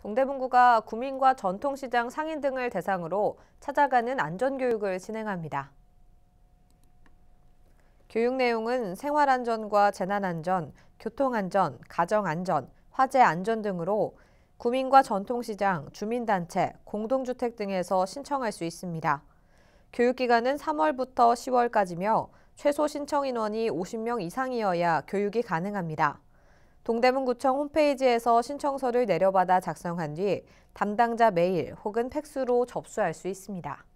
동대문구가 구민과 전통시장 상인 등을 대상으로 찾아가는 안전교육을 진행합니다. 교육 내용은 생활안전과 재난안전, 교통안전, 가정안전, 화재안전 등으로 구민과 전통시장, 주민단체, 공동주택 등에서 신청할 수 있습니다. 교육기간은 3월부터 10월까지며 최소 신청 인원이 50명 이상이어야 교육이 가능합니다. 동대문구청 홈페이지에서 신청서를 내려받아 작성한 뒤 담당자 메일 혹은 팩스로 접수할 수 있습니다.